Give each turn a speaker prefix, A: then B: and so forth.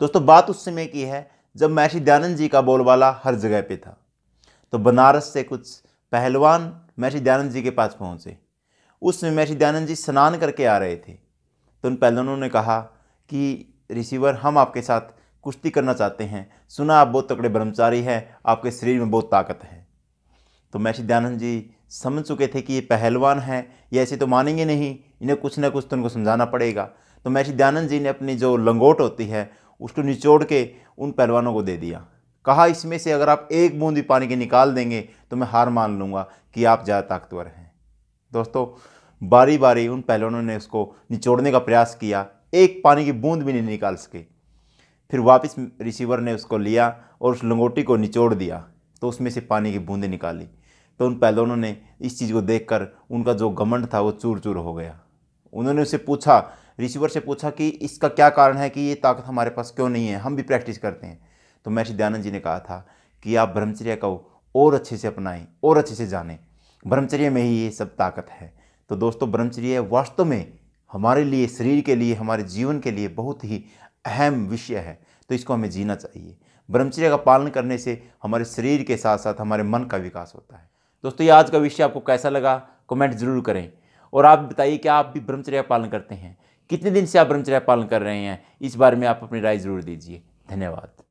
A: दोस्तों बात उस समय की है जब महर्षि दयानंद जी का बोलबाला हर जगह पे था तो बनारस से कुछ पहलवान महर्षि दयानंद जी के पास पहुँचे उस समय महर्षि दयानंद जी स्नान करके आ रहे थे तो उन पहलवानों ने कहा कि रिसीवर हम आपके साथ कुश्ती करना चाहते हैं सुना आप बहुत तकड़े ब्रह्मचारी हैं आपके शरीर में बहुत ताकत है तो महर्षि दयानंद जी समझ चुके थे कि ये पहलवान हैं ये ऐसे तो मानेंगे नहीं इन्हें कुछ ना कुछ तो उनको समझाना पड़ेगा तो महर्षि दयानंद जी ने अपनी जो लंगोट होती है उसको निचोड़ के उन पहलवानों को दे दिया कहा इसमें से अगर आप एक बूंद भी पानी के निकाल देंगे तो मैं हार मान लूँगा कि आप ज़्यादा ताकतवर हैं दोस्तों बारी बारी उन पहलवानों ने उसको निचोड़ने का प्रयास किया एक पानी की बूंद भी नहीं निकाल सके फिर वापस रिसीवर ने उसको लिया और उस लंगोटी को निचोड़ दिया तो उसमें से पानी की बूंदें निकाली तो उन पहलवानों ने इस चीज़ को देखकर उनका जो घमंड था वो चूर चूर हो गया उन्होंने उसे पूछा रिसीवर से पूछा कि इसका क्या कारण है कि ये ताकत हमारे पास क्यों नहीं है हम भी प्रैक्टिस करते हैं तो महर्षि दयानंद जी ने कहा था कि आप ब्रह्मचर्य को और अच्छे से अपनाएं और अच्छे से जानें ब्रह्मचर्य में ही ये सब ताकत है तो दोस्तों ब्रह्मचर्य वास्तव में हमारे लिए शरीर के लिए हमारे जीवन के लिए बहुत ही अहम विषय है तो इसको हमें जीना चाहिए ब्रह्मचर्य का पालन करने से हमारे शरीर के साथ साथ हमारे मन का विकास होता है दोस्तों ये आज का विषय आपको कैसा लगा कमेंट जरूर करें और आप बताइए कि आप भी ब्रह्मचर्य पालन करते हैं कितने दिन से आप ब्रह्मचर्य पालन कर रहे हैं इस बारे में आप अपनी राय ज़रूर दीजिए धन्यवाद